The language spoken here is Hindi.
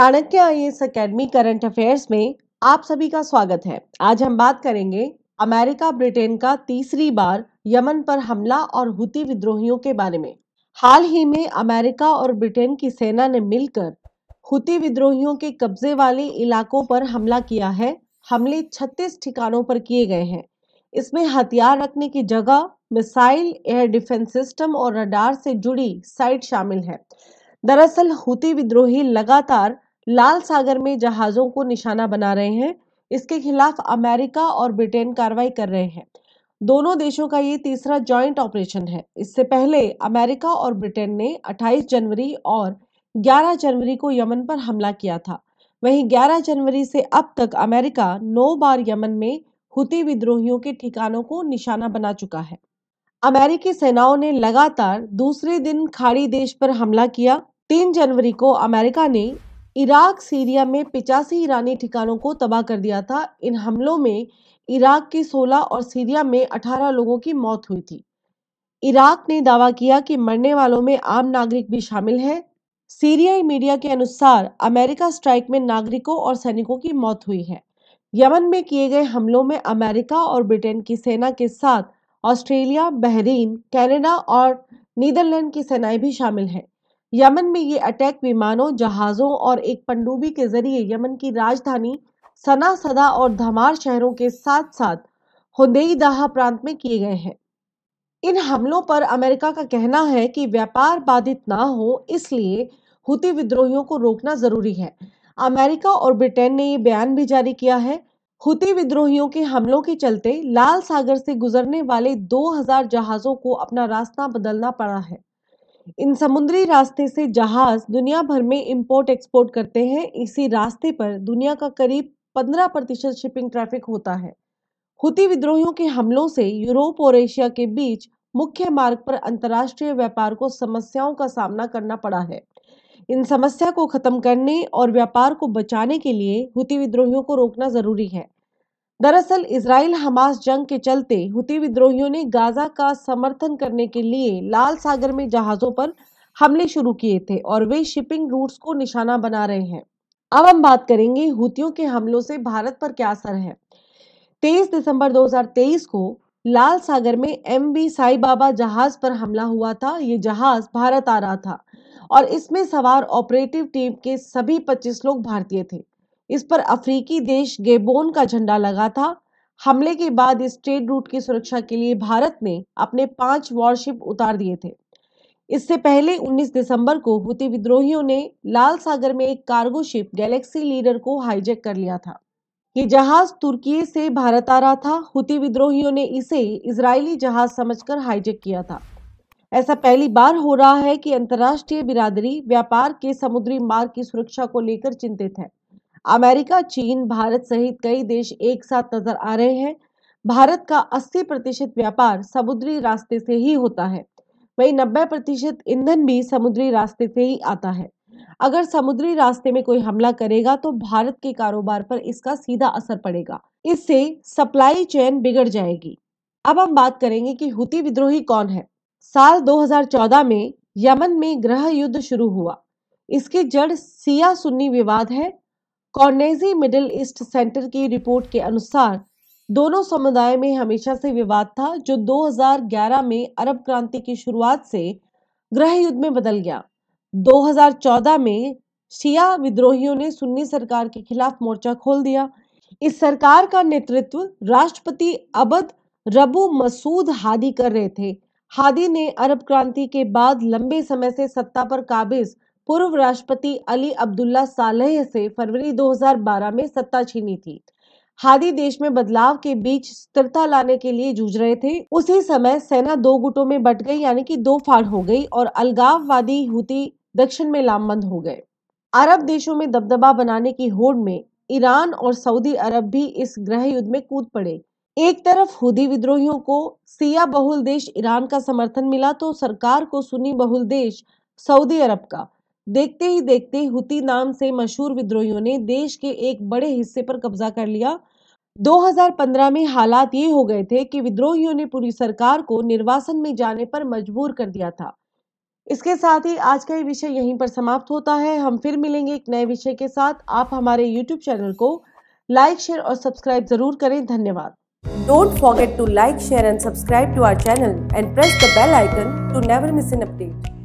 Chanakya IAS academy current affairs में आप सभी का स्वागत है आज हम बात करेंगे अमेरिका ब्रिटेन का तीसरी बार यमन पर हमला और हुती विद्रोहियों के बारे में हाल ही में अमेरिका और ब्रिटेन की सेना ने मिलकर हुती विद्रोहियों के कब्जे वाले इलाकों पर हमला किया है हमले 36 ठिकानों पर किए गए हैं इसमें हथियार रखने की जगह मिसाइल एयर डिफेंस सिस्टम और रडार से जुड़ी साइट शामिल है दरअसल हुती विद्रोही लगातार लाल सागर में जहाज़ों को निशाना बना रहे हैं इसके खिलाफ अमेरिका और ब्रिटेन कार्रवाई कर रहे हैं दोनों देशों का ये तीसरा जॉइंट ऑपरेशन है इससे पहले अमेरिका और ब्रिटेन ने 28 जनवरी और 11 जनवरी को यमन पर हमला किया था वहीं 11 जनवरी से अब तक अमेरिका नौ बार यमन में हुती विद्रोहियों के ठिकानों को निशाना बना चुका है अमेरिकी सेनाओं ने लगातार दूसरे दिन खाड़ी देश पर हमला किया तीन जनवरी को अमेरिका ने इराक सीरिया में पिचासी ईरानी ठिकानों को तबाह कर दिया था इन हमलों में इराक के 16 और सीरिया में 18 लोगों की मौत हुई थी इराक ने दावा किया कि मरने वालों में आम नागरिक भी शामिल हैं सीरियाई मीडिया के अनुसार अमेरिका स्ट्राइक में नागरिकों और सैनिकों की मौत हुई है यमन में किए गए हमलों में अमेरिका और ब्रिटेन की सेना के साथ ऑस्ट्रेलिया बहरीन कैनेडा और नीदरलैंड की सेनाएं भी शामिल हैं यमन में ये अटैक विमानों जहाज़ों और एक पनडुब्बी के जरिए यमन की राजधानी सना सदा और धमार शहरों के साथ साथ हुदैदाहा प्रांत में किए गए हैं इन हमलों पर अमेरिका का कहना है कि व्यापार बाधित ना हो इसलिए हुती विद्रोहियों को रोकना जरूरी है अमेरिका और ब्रिटेन ने ये बयान भी जारी किया है हुती विद्रोहियों के हमलों के चलते लाल सागर से गुजरने वाले 2000 जहाज़ों को अपना रास्ता बदलना पड़ा है इन समुद्री रास्ते से जहाज दुनिया भर में इंपोर्ट एक्सपोर्ट करते हैं इसी रास्ते पर दुनिया का करीब 15 प्रतिशत शिपिंग ट्रैफिक होता है हुती विद्रोहियों के हमलों से यूरोप और एशिया के बीच मुख्य मार्ग पर अंतर्राष्ट्रीय व्यापार को समस्याओं का सामना करना पड़ा है इन समस्या को खत्म करने और व्यापार को बचाने के लिए हुती विद्रोहियों को रोकना जरूरी है दरअसल इसराइल हमास जंग के चलते हुती विद्रोहियों ने गाजा का समर्थन करने के लिए लाल सागर में जहाजों पर हमले शुरू किए थे और वे शिपिंग रूट्स को निशाना बना रहे हैं अब हम बात करेंगे हुतियों के हमलों से भारत पर क्या असर है 23 दिसंबर 2023 को लाल सागर में एम बी साई बाबा जहाज पर हमला हुआ था ये जहाज भारत आ रहा था और इसमें सवार ऑपरेटिव टीम के सभी 25 लोग भारतीय थे इस पर अफ्रीकी देश गेबोन का झंडा लगा था हमले के बाद इस ट्रेड रूट की सुरक्षा के लिए भारत ने अपने पांच वॉरशिप उतार दिए थे इससे पहले 19 दिसंबर को हुती विद्रोहियों ने लाल सागर में एक कार्गो शिप गैलेक्सी लीडर को हाईजेक कर लिया था ये जहाज तुर्की से भारत आ रहा था हुती विद्रोहियों ने इसे इजरायली जहाज समझकर हाईजैक किया था ऐसा पहली बार हो रहा है कि अंतर्राष्ट्रीय बिरादरी व्यापार के समुद्री मार्ग की सुरक्षा को लेकर चिंतित है अमेरिका चीन भारत सहित कई देश एक साथ नजर आ रहे हैं भारत का 80 प्रतिशत व्यापार समुद्री रास्ते से ही होता है वही 90 प्रतिशत ईंधन भी समुद्री रास्ते से ही आता है अगर समुद्री रास्ते में कोई हमला करेगा तो भारत के कारोबार पर इसका सीधा असर पड़ेगा इससे सप्लाई चेन बिगड़ जाएगी अब हम बात करेंगे कि हुती विद्रोही कौन है साल 2014 में यमन में ग्रह युद्ध शुरू हुआ इसकी जड़ सिया सुन्नी विवाद है कॉर्नेजी मिडिल ईस्ट सेंटर की रिपोर्ट के अनुसार दोनों समुदाय में हमेशा से विवाद था जो 2011 में अरब क्रांति की शुरुआत से ग्रह युद्ध में बदल गया 2014 में शिया विद्रोहियों ने सुन्नी सरकार के खिलाफ मोर्चा खोल दिया इस सरकार का नेतृत्व राष्ट्रपति अबद रबू मसूद हादी कर रहे थे हादी ने अरब क्रांति के बाद लंबे समय से सत्ता पर काबिज पूर्व राष्ट्रपति अली अब्दुल्ला सालेह से फरवरी 2012 में सत्ता छीनी थी हादी देश में बदलाव के बीच स्थिरता लाने के लिए जूझ रहे थे उसी समय सेना दो गुटों में बट गई यानी कि दो फाड़ हो गई और अलगाववादी हुती दक्षिण में लामबंद हो गए अरब देशों में दबदबा बनाने की होड़ में ईरान और सऊदी अरब भी इस ग्रह युद्ध में कूद पड़े एक तरफ हुदी विद्रोहियों को सिया बहुल देश ईरान का समर्थन मिला तो सरकार को सुनी बहुल देश सऊदी अरब का देखते ही देखते हुती नाम से मशहूर विद्रोहियों ने देश के एक बड़े हिस्से पर कब्जा कर लिया 2015 में हालात ये हो गए थे कि विद्रोहियों ने पूरी सरकार को निर्वासन में जाने पर मजबूर कर दिया था इसके साथ ही आज का ये विषय यहीं पर समाप्त होता है हम फिर मिलेंगे एक नए विषय के साथ आप हमारे YouTube चैनल को लाइक शेयर और सब्सक्राइब जरूर करें धन्यवाद don't forget to like share and subscribe to our channel and press the bell icon to never miss an update